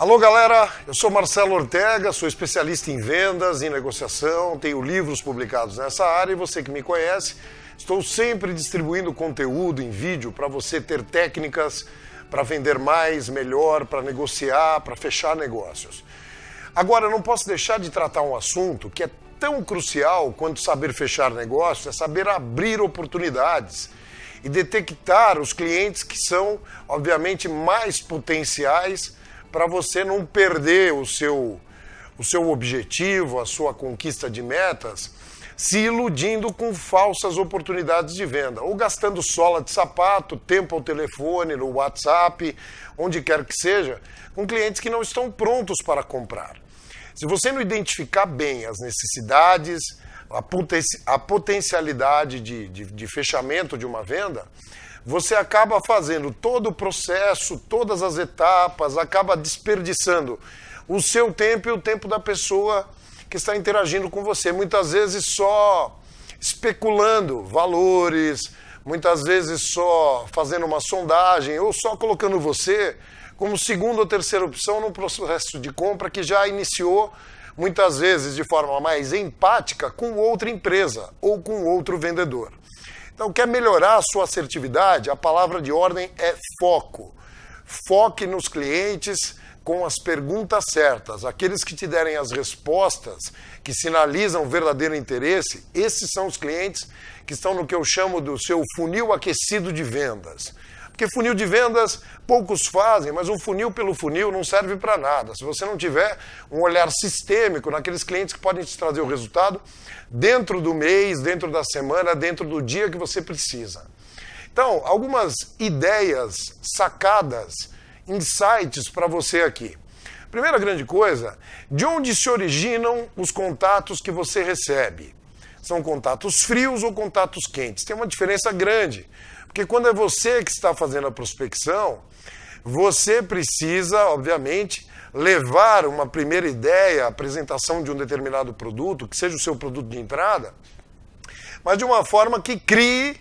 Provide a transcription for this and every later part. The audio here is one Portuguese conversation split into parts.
Alô, galera! Eu sou Marcelo Ortega, sou especialista em vendas, em negociação, tenho livros publicados nessa área e você que me conhece, estou sempre distribuindo conteúdo em vídeo para você ter técnicas para vender mais, melhor, para negociar, para fechar negócios. Agora, eu não posso deixar de tratar um assunto que é tão crucial quanto saber fechar negócios, é saber abrir oportunidades e detectar os clientes que são, obviamente, mais potenciais para você não perder o seu, o seu objetivo, a sua conquista de metas, se iludindo com falsas oportunidades de venda, ou gastando sola de sapato, tempo ao telefone, no WhatsApp, onde quer que seja, com clientes que não estão prontos para comprar. Se você não identificar bem as necessidades, a, poten a potencialidade de, de, de fechamento de uma venda, você acaba fazendo todo o processo, todas as etapas, acaba desperdiçando o seu tempo e o tempo da pessoa que está interagindo com você. Muitas vezes só especulando valores, muitas vezes só fazendo uma sondagem ou só colocando você como segunda ou terceira opção no processo de compra que já iniciou muitas vezes de forma mais empática com outra empresa ou com outro vendedor. Então, quer melhorar a sua assertividade? A palavra de ordem é foco. Foque nos clientes com as perguntas certas. Aqueles que te derem as respostas que sinalizam verdadeiro interesse, esses são os clientes que estão no que eu chamo do seu funil aquecido de vendas. Porque funil de vendas poucos fazem, mas um funil pelo funil não serve para nada. Se você não tiver um olhar sistêmico naqueles clientes que podem te trazer o resultado dentro do mês, dentro da semana, dentro do dia que você precisa. Então, algumas ideias, sacadas, insights para você aqui. Primeira grande coisa, de onde se originam os contatos que você recebe? São contatos frios ou contatos quentes? Tem uma diferença grande. Porque quando é você que está fazendo a prospecção, você precisa, obviamente, levar uma primeira ideia, apresentação de um determinado produto, que seja o seu produto de entrada, mas de uma forma que crie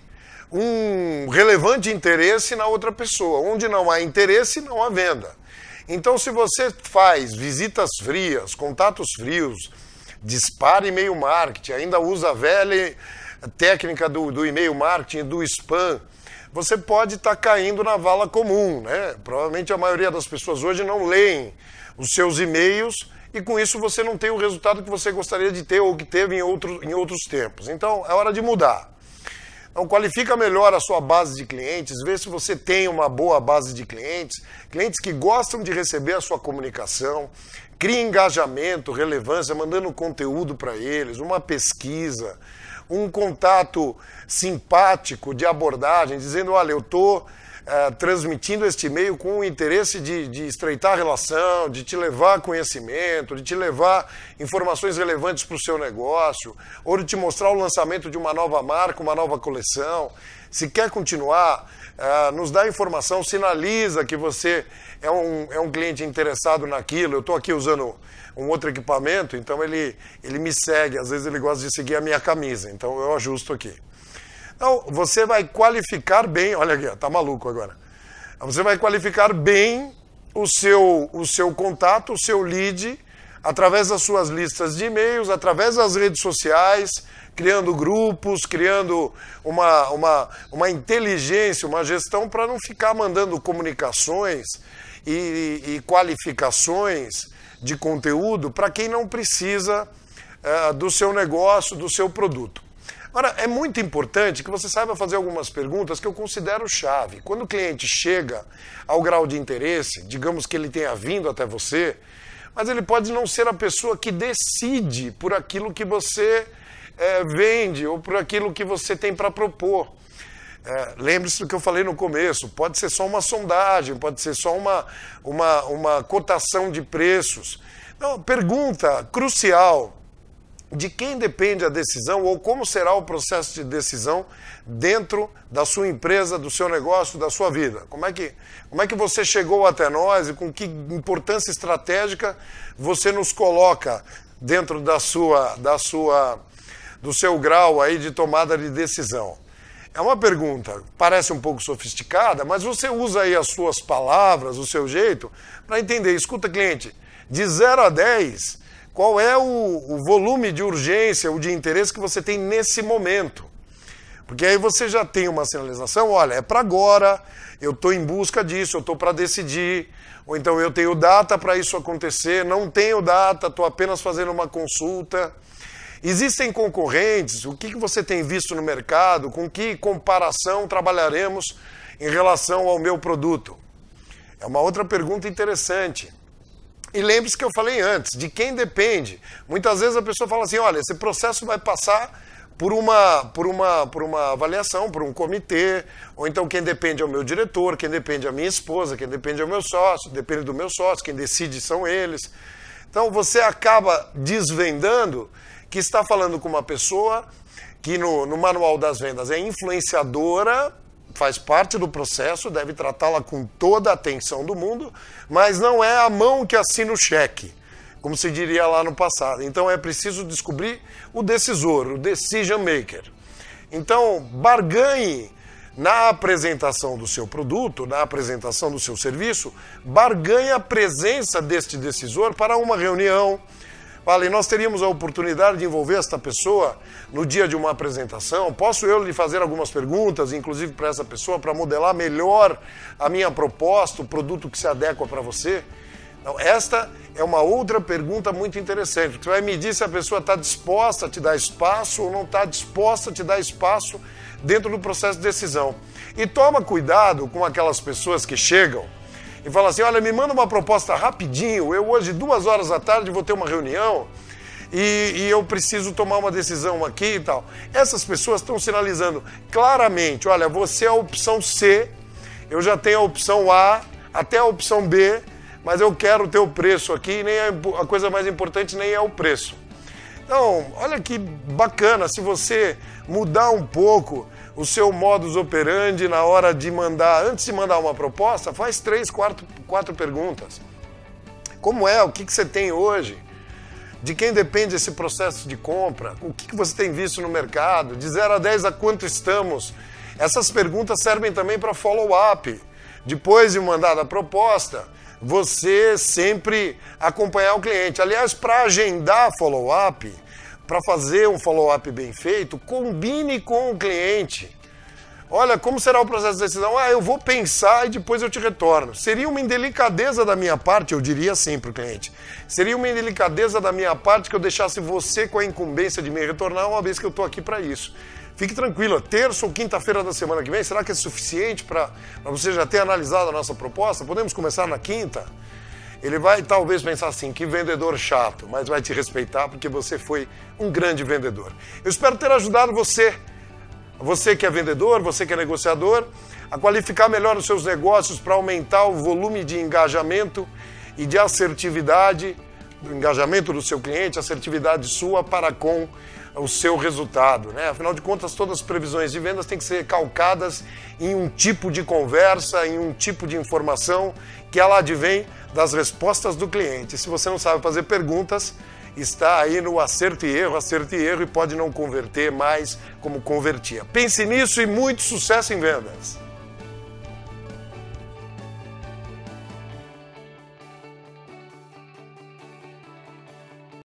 um relevante interesse na outra pessoa. Onde não há interesse, não há venda. Então, se você faz visitas frias, contatos frios, dispara e-mail marketing, ainda usa a velha técnica do, do e-mail marketing, do spam, você pode estar tá caindo na vala comum, né? Provavelmente a maioria das pessoas hoje não leem os seus e-mails e com isso você não tem o resultado que você gostaria de ter ou que teve em, outro, em outros tempos. Então, é hora de mudar. Então, qualifica melhor a sua base de clientes, vê se você tem uma boa base de clientes, clientes que gostam de receber a sua comunicação, crie engajamento, relevância, mandando conteúdo para eles, uma pesquisa, um contato simpático de abordagem, dizendo: olha, eu estou eh, é, transmitindo este e-mail com o interesse de, de estreitar a relação, de te levar conhecimento, de te levar informações relevantes para o seu negócio, ou de te mostrar o lançamento de uma nova marca, uma nova coleção. Se quer continuar, eh, nos dá informação, sinaliza que você é um, é um cliente interessado naquilo. Eu estou aqui usando um outro equipamento, então ele, ele me segue. Às vezes ele gosta de seguir a minha camisa, então eu ajusto aqui. Então, você vai qualificar bem, olha aqui, tá maluco agora. Você vai qualificar bem o seu, o seu contato, o seu lead, através das suas listas de e-mails, através das redes sociais, criando grupos, criando uma, uma, uma inteligência, uma gestão para não ficar mandando comunicações e, e, e qualificações de conteúdo para quem não precisa é, do seu negócio, do seu produto. Agora, é muito importante que você saiba fazer algumas perguntas que eu considero chave. Quando o cliente chega ao grau de interesse, digamos que ele tenha vindo até você, mas ele pode não ser a pessoa que decide por aquilo que você é, vende ou por aquilo que você tem para propor. É, Lembre-se do que eu falei no começo: pode ser só uma sondagem, pode ser só uma, uma, uma cotação de preços. Não, pergunta crucial: de quem depende a decisão ou como será o processo de decisão dentro da sua empresa, do seu negócio, da sua vida. Como é que, como é que você chegou até nós e com que importância estratégica você nos coloca dentro da sua, da sua, do seu grau aí de tomada de decisão? É uma pergunta, parece um pouco sofisticada, mas você usa aí as suas palavras, o seu jeito, para entender. Escuta, cliente, de 0 a 10, qual é o, o volume de urgência ou de interesse que você tem nesse momento? Porque aí você já tem uma sinalização, olha, é para agora, eu estou em busca disso, eu estou para decidir, ou então eu tenho data para isso acontecer, não tenho data, estou apenas fazendo uma consulta. Existem concorrentes? O que você tem visto no mercado? Com que comparação trabalharemos em relação ao meu produto? É uma outra pergunta interessante. E lembre-se que eu falei antes, de quem depende. Muitas vezes a pessoa fala assim: olha, esse processo vai passar por uma, por uma, por uma avaliação, por um comitê, ou então quem depende é o meu diretor, quem depende é a minha esposa, quem depende é o meu sócio, depende do meu sócio, quem decide são eles. Então você acaba desvendando que está falando com uma pessoa que no, no manual das vendas é influenciadora, faz parte do processo, deve tratá-la com toda a atenção do mundo, mas não é a mão que assina o cheque, como se diria lá no passado. Então é preciso descobrir o decisor, o decision maker. Então, barganhe na apresentação do seu produto, na apresentação do seu serviço, barganhe a presença deste decisor para uma reunião, Fala, e nós teríamos a oportunidade de envolver esta pessoa no dia de uma apresentação. Posso eu lhe fazer algumas perguntas, inclusive para essa pessoa, para modelar melhor a minha proposta, o produto que se adequa para você? Então, esta é uma outra pergunta muito interessante. Você vai dizer se a pessoa está disposta a te dar espaço ou não está disposta a te dar espaço dentro do processo de decisão. E toma cuidado com aquelas pessoas que chegam e fala assim: olha, me manda uma proposta rapidinho, eu hoje, duas horas da tarde, vou ter uma reunião. E, e, eu preciso tomar uma decisão aqui e tal. Essas pessoas estão sinalizando claramente: olha, você é a opção C, eu já tenho a opção A, até a opção B, mas eu quero o teu preço aqui, nem é, a coisa mais importante nem é o preço. Então, olha que bacana se você mudar um pouco o seu modus operandi na hora de mandar, antes de mandar uma proposta, faz três, quatro, quatro perguntas. Como é? O que, que você tem hoje? De quem depende esse processo de compra? O que, que você tem visto no mercado? De 0 a 10 a quanto estamos? Essas perguntas servem também para follow-up. Depois de mandar a proposta, você sempre acompanhar o cliente. Aliás, para agendar follow-up, para fazer um follow-up bem feito, combine com o cliente. Olha, como será o processo de decisão? Ah, eu vou pensar e depois eu te retorno. Seria uma indelicadeza da minha parte, eu diria sim para o cliente. Seria uma indelicadeza da minha parte que eu deixasse você com a incumbência de me retornar uma vez que eu estou aqui para isso. Fique tranquila, é terça ou quinta-feira da semana que vem, será que é suficiente para você já ter analisado a nossa proposta? Podemos começar na quinta? Ele vai talvez pensar assim, que vendedor chato, mas vai te respeitar porque você foi um grande vendedor. Eu espero ter ajudado você, você que é vendedor, você que é negociador, a qualificar melhor os seus negócios para aumentar o volume de engajamento e de assertividade, do engajamento do seu cliente, assertividade sua para com o seu resultado. Né? Afinal de contas, todas as previsões de vendas têm que ser calcadas em um tipo de conversa, em um tipo de informação que ela advém das respostas do cliente. Se você não sabe fazer perguntas, está aí no acerto e erro, acerto e erro e pode não converter mais como convertia. Pense nisso e muito sucesso em vendas!